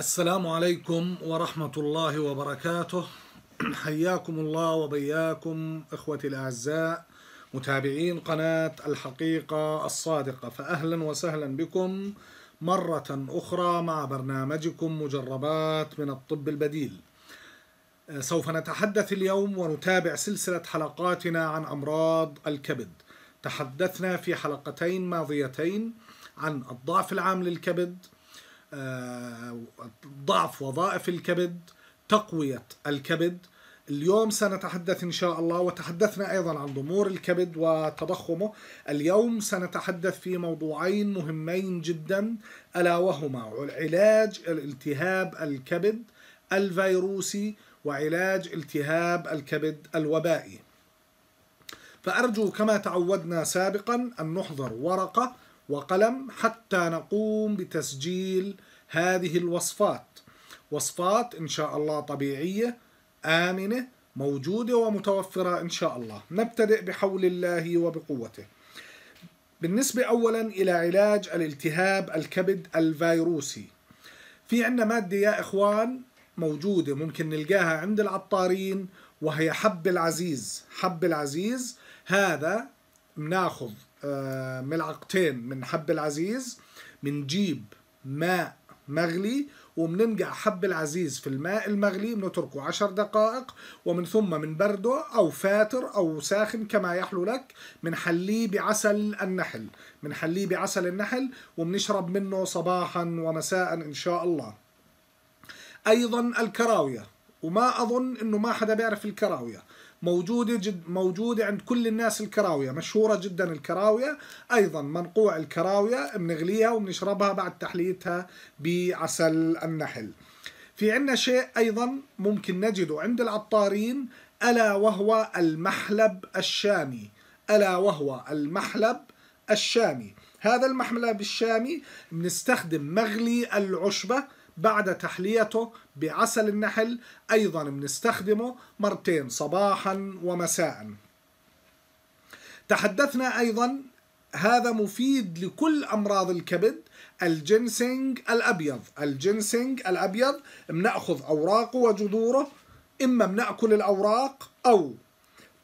السلام عليكم ورحمة الله وبركاته حياكم الله وبياكم إخوتي الأعزاء متابعين قناة الحقيقة الصادقة فأهلا وسهلا بكم مرة أخرى مع برنامجكم مجربات من الطب البديل سوف نتحدث اليوم ونتابع سلسلة حلقاتنا عن أمراض الكبد تحدثنا في حلقتين ماضيتين عن الضعف العام للكبد آه، ضعف وظائف الكبد تقوية الكبد اليوم سنتحدث إن شاء الله وتحدثنا أيضا عن ضمور الكبد وتضخمه اليوم سنتحدث في موضوعين مهمين جدا ألا وهما علاج الالتهاب الكبد الفيروسي وعلاج التهاب الكبد الوبائي فأرجو كما تعودنا سابقا أن نحضر ورقة وقلم حتى نقوم بتسجيل هذه الوصفات وصفات إن شاء الله طبيعية آمنة موجودة ومتوفرة إن شاء الله نبتدئ بحول الله وبقوته بالنسبة أولا إلى علاج الالتهاب الكبد الفيروسي في عندنا مادة يا إخوان موجودة ممكن نلقاها عند العطارين وهي حب العزيز حب العزيز هذا بناخذ آه، ملعقتين من حب العزيز بنجيب ماء مغلي وبننقع حب العزيز في الماء المغلي بنتركه عشر دقائق ومن ثم بنبرده أو فاتر أو ساخن كما يحلو لك بنحليه بعسل النحل بنحليه بعسل النحل وبنشرب منه صباحا ومساء إن شاء الله أيضا الكراوية وما أظن إنه ما حدا بيعرف الكراوية موجودة جد موجودة عند كل الناس الكراوية مشهورة جدا الكراوية أيضا منقوع الكراوية بنغليها وبنشربها بعد تحليتها بعسل النحل في عندنا شيء أيضا ممكن نجده عند العطارين ألا وهو المحلب الشامي ألا وهو المحلب الشامي هذا المحلب الشامي بنستخدم مغلي العشبة بعد تحليته بعسل النحل أيضا بنستخدمه مرتين صباحا ومساء تحدثنا أيضا هذا مفيد لكل أمراض الكبد الجنسنج الأبيض الجنسنج الأبيض بنأخذ أوراقه وجذوره إما بنأكل الأوراق أو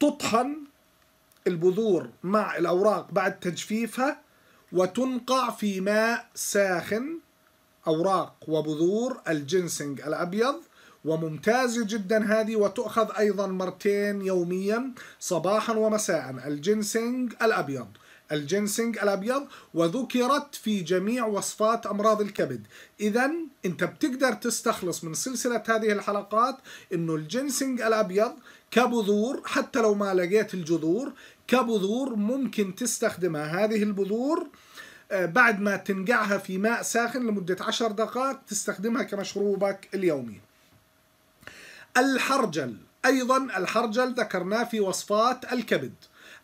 تطحن البذور مع الأوراق بعد تجفيفها وتنقع في ماء ساخن أوراق وبذور الجنسنج الأبيض وممتازة جدا هذه وتؤخذ أيضا مرتين يوميا صباحا ومساء الجنسنج الأبيض الجنسنج الأبيض وذكرت في جميع وصفات أمراض الكبد إذا أنت بتقدر تستخلص من سلسلة هذه الحلقات أنه الجنسنج الأبيض كبذور حتى لو ما لقيت الجذور كبذور ممكن تستخدمها هذه البذور آه، بعد ما تنقعها في ماء ساخن لمدة عشر دقائق تستخدمها كمشروبك اليومي الحرجل أيضا الحرجل ذكرناه في وصفات الكبد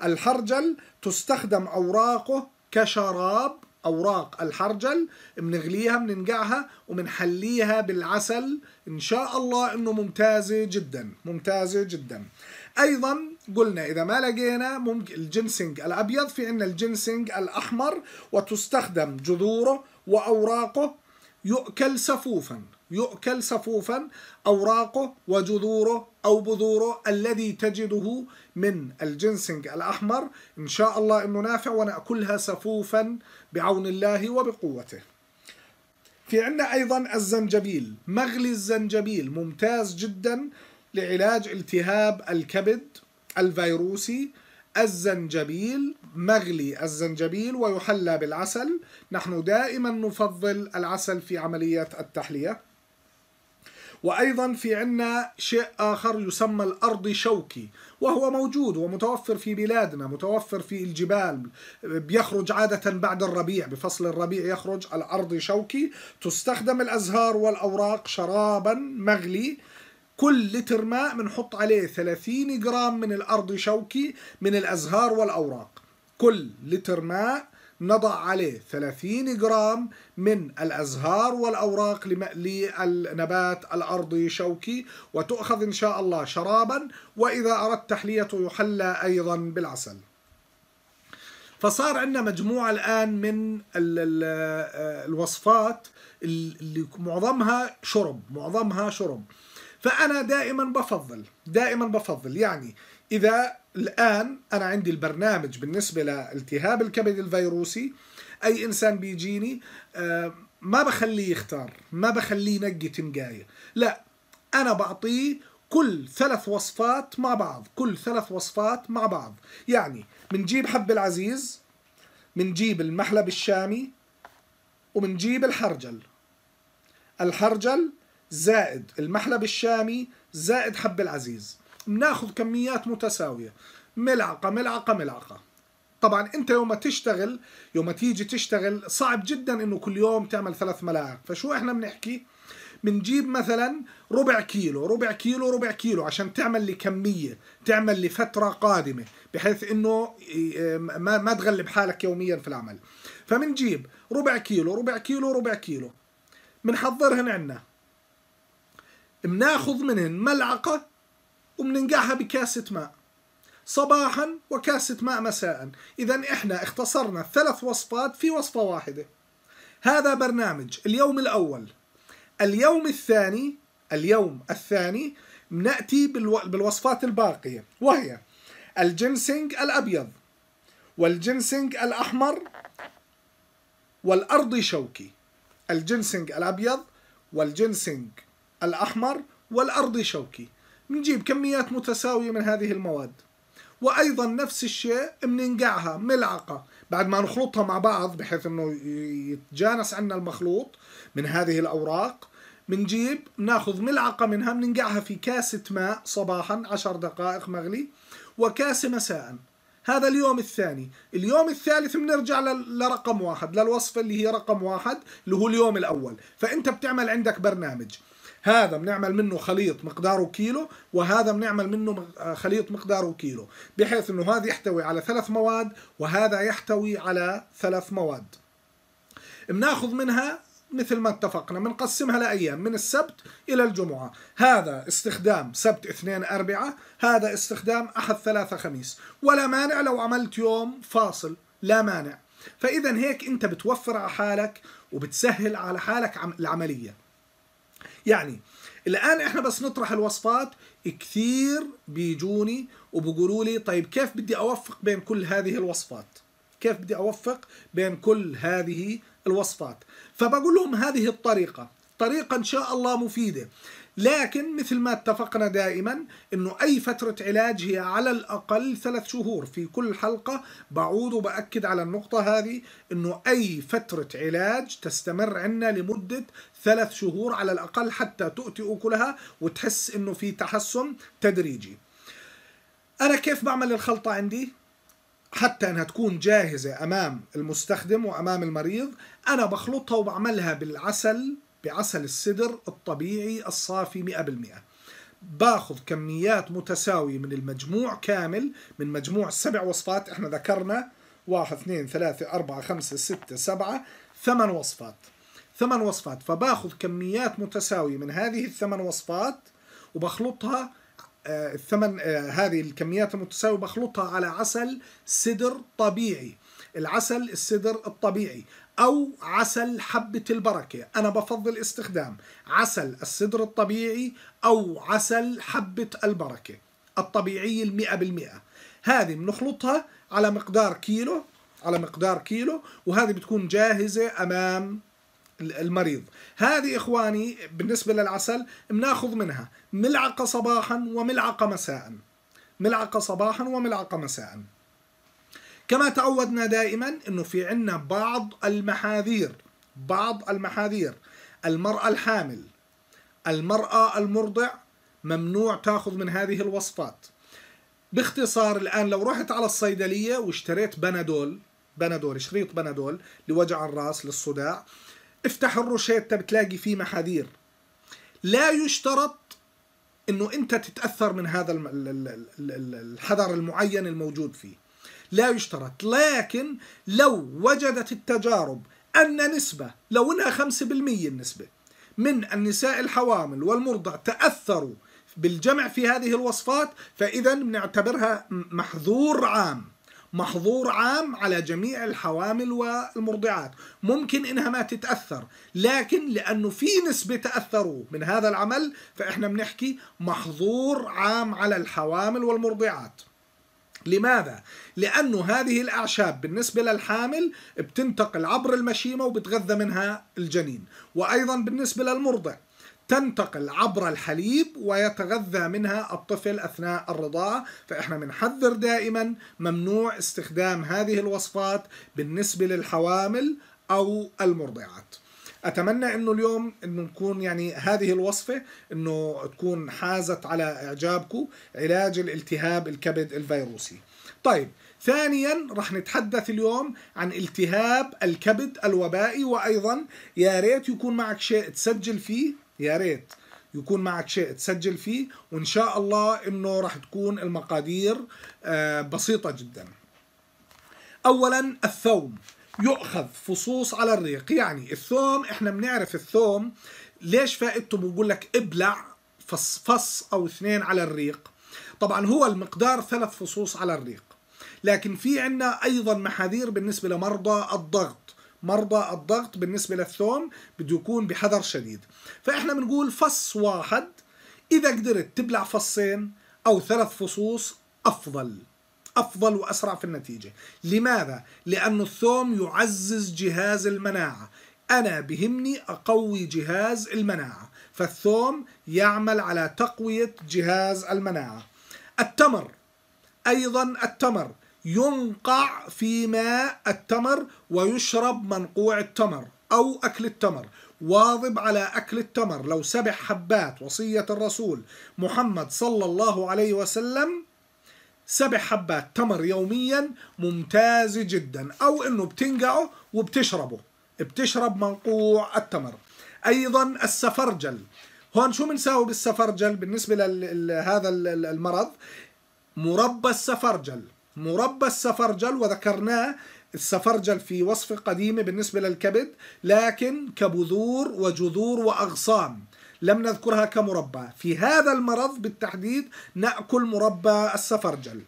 الحرجل تستخدم أوراقه كشراب أوراق الحرجل بنغليها بننقعها وبنحليها بالعسل إن شاء الله إنه ممتازة جدا ممتازة جدا أيضا قلنا اذا ما لقينا ممكن الجنسنج الابيض في عندنا الجنسنج الاحمر وتستخدم جذوره واوراقه يؤكل سفوفا يؤكل سفوفا اوراقه وجذوره او بذوره الذي تجده من الجنسنج الاحمر ان شاء الله انه نافع وناكلها سفوفا بعون الله وبقوته في عندنا ايضا الزنجبيل مغلي الزنجبيل ممتاز جدا لعلاج التهاب الكبد الفيروسي الزنجبيل مغلي الزنجبيل ويحلى بالعسل نحن دائما نفضل العسل في عملية التحلية وأيضا في عنا شيء آخر يسمى الأرضي شوكي وهو موجود ومتوفر في بلادنا متوفر في الجبال بيخرج عادة بعد الربيع بفصل الربيع يخرج الأرضي شوكي تستخدم الأزهار والأوراق شرابا مغلي كل لتر ماء بنحط عليه 30 جرام من الأرض شوكي من الأزهار والأوراق كل لتر ماء نضع عليه 30 جرام من الأزهار والأوراق للنبات الأرضي شوكي وتؤخذ إن شاء الله شرابا وإذا أردت تحليته يحلى أيضا بالعسل فصار عندنا مجموعة الآن من آه، الوصفات اللي معظمها شرب معظمها شرب فأنا دائما بفضل دائما بفضل يعني إذا الآن أنا عندي البرنامج بالنسبة لالتهاب الكبد الفيروسي أي إنسان بيجيني آه، ما بخليه يختار ما بخليه ينقي تنقاية لا أنا بعطيه كل ثلاث وصفات مع بعض كل ثلاث وصفات مع بعض يعني منجيب حب العزيز منجيب المحلب الشامي ومنجيب الحرجل الحرجل زائد المحلب الشامي زائد حب العزيز بناخذ كميات متساويه ملعقه ملعقه ملعقه طبعا انت يوم تشتغل يوم تيجي تشتغل صعب جدا انه كل يوم تعمل ثلاث ملاعق فشو احنا بنحكي بنجيب مثلا ربع كيلو ربع كيلو ربع كيلو عشان تعمل لي كمية تعمل لفترة قادمة بحيث انه إيه، ما تغلب حالك يوميا في العمل فبنجيب ربع كيلو ربع كيلو ربع كيلو بنحضرهن عنا بناخذ منهن ملعقة وبننقعها بكاسة ماء صباحا وكاسة ماء مساء إذا إحنا اختصرنا ثلاث وصفات في وصفة واحدة هذا برنامج اليوم الأول اليوم الثاني اليوم الثاني نأتي بالوصفات الباقية وهي الجنسنج الأبيض والجنسنج الأحمر والأرضي شوكي الجنسنج الأبيض والجنسنج الأحمر والأرضي شوكي بنجيب كميات متساوية من هذه المواد وأيضا نفس الشيء بننقعها ملعقة بعد ما نخلطها مع بعض بحيث أنه يتجانس عنا المخلوط من هذه الأوراق بنجيب ناخذ ملعقة منها بننقعها في كاسة ماء صباحا عشر دقائق مغلي وكاسة مساء هذا اليوم الثاني اليوم الثالث بنرجع لرقم واحد للوصفة اللي هي رقم واحد اللي هو اليوم الأول فأنت بتعمل عندك برنامج هذا بنعمل منه خليط مقداره كيلو وهذا بنعمل منه آه، خليط مقداره كيلو بحيث انه هذا يحتوي على ثلاث مواد وهذا يحتوي على ثلاث مواد بناخذ منها مثل ما اتفقنا بنقسمها لأيام من السبت إلى الجمعة هذا استخدام سبت اثنين أربعة هذا استخدام أحد ثلاثة خميس ولا مانع لو عملت يوم فاصل لا مانع فإذا هيك أنت بتوفر على حالك وبتسهل على حالك العملية يعني الآن إحنا بس نطرح الوصفات كثير بيجوني وبقولوا لي طيب كيف بدي أوفق بين كل هذه الوصفات كيف بدي أوفق بين كل هذه الوصفات فبقول لهم هذه الطريقة طريقة إن شاء الله مفيدة لكن مثل ما اتفقنا دائما انه اي فترة علاج هي على الاقل ثلاث شهور في كل حلقة بعود وبأكد على النقطة هذه انه اي فترة علاج تستمر عنا لمدة ثلاث شهور على الاقل حتى تؤتي اكلها وتحس انه في تحسن تدريجي انا كيف بعمل الخلطة عندي؟ حتى انها تكون جاهزة امام المستخدم وامام المريض انا بخلطها وبعملها بالعسل بعسل السدر الطبيعي الصافي 100% باخذ كميات متساوية من المجموع كامل من مجموع السبع وصفات احنا ذكرنا واحد اثنين ثلاثة أربعة خمسة ستة سبعة ثمان وصفات ثمان وصفات فباخذ كميات متساوية من هذه الثمان وصفات وبخلطها آه، الثمن آه، هذه الكميات المتساوية بخلطها على عسل سدر طبيعي العسل السدر الطبيعي أو عسل حبة البركة أنا بفضل استخدام عسل السدر الطبيعي أو عسل حبة البركة الطبيعية المئة بالمئة هذه بنخلطها على مقدار كيلو على مقدار كيلو وهذه بتكون جاهزة أمام المريض هذه إخواني بالنسبة للعسل بناخذ منها ملعقة صباحا وملعقة مساء ملعقة صباحا وملعقة مساء كما تعودنا دائما انه في عنا بعض المحاذير بعض المحاذير المرأة الحامل المرأة المرضع ممنوع تاخذ من هذه الوصفات باختصار الآن لو رحت على الصيدلية واشتريت بنادول بنادول شريط بنادول لوجع الراس للصداع افتح الروشيتا بتلاقي فيه محاذير لا يشترط انه انت تتاثر من هذا الحذر المعين الموجود فيه لا يشترط لكن لو وجدت التجارب أن نسبة لو أنها 5% النسبة من النساء الحوامل والمرضع تأثروا بالجمع في هذه الوصفات فإذا بنعتبرها محظور عام محظور عام على جميع الحوامل والمرضعات ممكن انها ما تتاثر لكن لانه في نسبه تاثروا من هذا العمل فاحنا بنحكي محظور عام على الحوامل والمرضعات لماذا؟ لأنه هذه الأعشاب بالنسبة للحامل بتنتقل عبر المشيمة وبتغذى منها الجنين وأيضا بالنسبة للمرضع تنتقل عبر الحليب ويتغذى منها الطفل أثناء الرضاعة فإحنا بنحذر دائما ممنوع استخدام هذه الوصفات بالنسبة للحوامل أو المرضعات اتمنى انه اليوم انه نكون يعني هذه الوصفه انه تكون حازت على اعجابكم علاج الالتهاب الكبد الفيروسي طيب ثانيا رح نتحدث اليوم عن التهاب الكبد الوبائي وايضا يا ريت يكون معك شيء تسجل فيه يا ريت يكون معك شيء تسجل فيه وان شاء الله انه رح تكون المقادير آه، بسيطه جدا اولا الثوم يؤخذ فصوص على الريق يعني الثوم احنا بنعرف الثوم ليش فائدته بقول لك ابلع فص فص او اثنين على الريق طبعا هو المقدار ثلاث فصوص على الريق لكن في عندنا ايضا محاذير بالنسبه لمرضى الضغط مرضى الضغط بالنسبه للثوم بده يكون بحذر شديد فاحنا بنقول فص واحد اذا قدرت تبلع فصين او ثلاث فصوص افضل أفضل وأسرع في النتيجة لماذا؟ لأن الثوم يعزز جهاز المناعة أنا بهمني أقوي جهاز المناعة فالثوم يعمل على تقوية جهاز المناعة التمر أيضا التمر ينقع في ماء التمر ويشرب منقوع التمر أو أكل التمر واظب على أكل التمر لو سبع حبات وصية الرسول محمد صلى الله عليه وسلم سبع حبات تمر يوميا ممتازة جدا أو أنه بتنقعه وبتشربه بتشرب منقوع التمر أيضا السفرجل هون شو بنساوي بالسفرجل بالنسبة لهذا المرض مربى السفرجل مربى السفرجل وذكرناه السفرجل في وصفة قديمة بالنسبة للكبد لكن كبذور وجذور وأغصان لم نذكرها كمربى في هذا المرض بالتحديد نأكل مربى السفرجل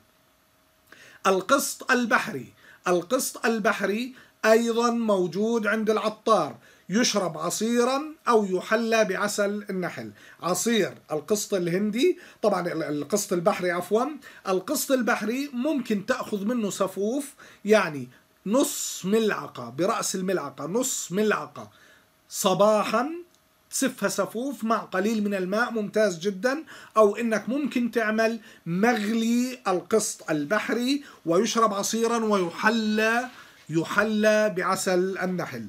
القسط البحري القسط البحري أيضا موجود عند العطار يشرب عصيرا أو يحلى بعسل النحل عصير القسط الهندي طبعا القسط البحري عفوا القسط البحري ممكن تأخذ منه صفوف يعني نص ملعقة برأس الملعقة نص ملعقة صباحا صفها صفوف مع قليل من الماء ممتاز جدا أو إنك ممكن تعمل مغلي القسط البحري ويشرب عصيرا ويحلى يحلى بعسل النحل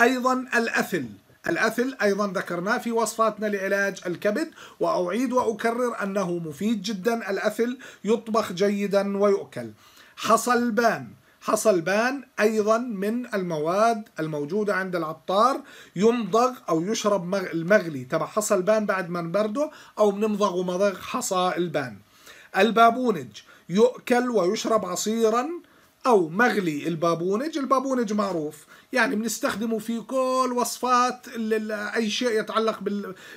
أيضا الأثل الأثل أيضا ذكرناه في وصفاتنا لعلاج الكبد وأعيد وأكرر أنه مفيد جدا الأثل يطبخ جيدا ويؤكل بان حصل بان أيضا من المواد الموجودة عند العطار يمضغ أو يشرب المغلي تبع حصل بان بعد ما نبرده أو بنمضغه مضغ حصى البان البابونج يؤكل ويشرب عصيرا أو مغلي البابونج البابونج معروف يعني بنستخدمه في كل وصفات أي شيء يتعلق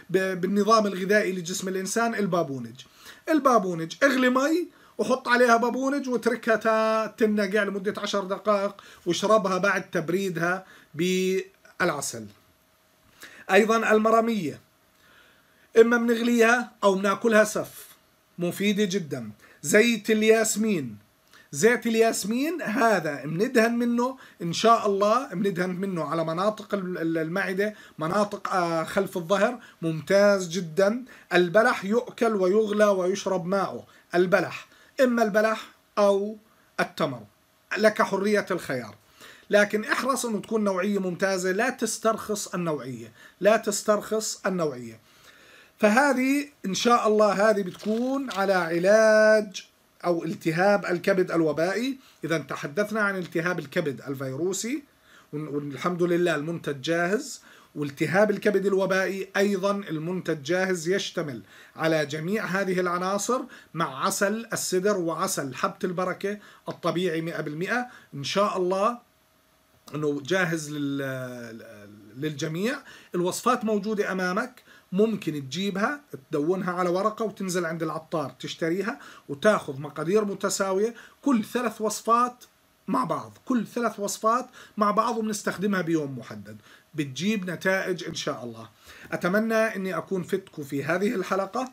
بالنظام الغذائي لجسم الإنسان البابونج البابونج اغلي مي وحط عليها بابونج واتركها تنقع لمدة عشر دقائق واشربها بعد تبريدها بالعسل أيضا المرامية إما بنغليها أو بناكلها سف مفيدة جدا زيت الياسمين زيت الياسمين هذا بندهن منه ان شاء الله بندهن منه على مناطق المعده مناطق آه، خلف الظهر ممتاز جدا البلح يؤكل ويغلى ويشرب معه البلح إما البلح أو التمر لك حرية الخيار لكن احرص أن تكون نوعية ممتازة لا تسترخص النوعية لا تسترخص النوعية فهذه إن شاء الله هذه بتكون على علاج أو التهاب الكبد الوبائي إذا تحدثنا عن التهاب الكبد الفيروسي والحمد لله المنتج جاهز والتهاب الكبد الوبائي أيضا المنتج جاهز يشتمل على جميع هذه العناصر مع عسل السدر وعسل حبة البركة الطبيعي 100% إن شاء الله أنه جاهز للجميع الوصفات موجودة أمامك ممكن تجيبها تدونها على ورقة وتنزل عند العطار تشتريها وتاخذ مقادير متساوية كل ثلاث وصفات مع بعض كل ثلاث وصفات مع بعض وبنستخدمها بيوم محدد بتجيب نتائج إن شاء الله أتمنى أني أكون فتكم في هذه الحلقة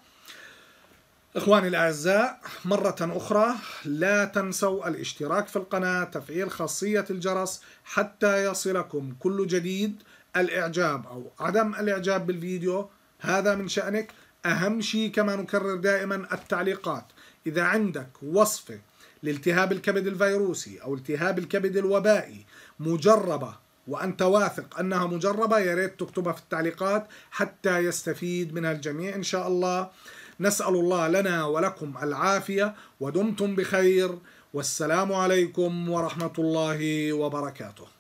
إخواني الأعزاء مرة أخرى لا تنسوا الاشتراك في القناة تفعيل خاصية الجرس حتى يصلكم كل جديد الإعجاب أو عدم الإعجاب بالفيديو هذا من شأنك أهم شيء كما نكرر دائما التعليقات إذا عندك وصفة لالتهاب الكبد الفيروسي أو التهاب الكبد الوبائي مجربة وأنت واثق أنها مجربة يا ريت تكتبها في التعليقات حتى يستفيد منها الجميع إن شاء الله نسأل الله لنا ولكم العافية ودمتم بخير والسلام عليكم ورحمة الله وبركاته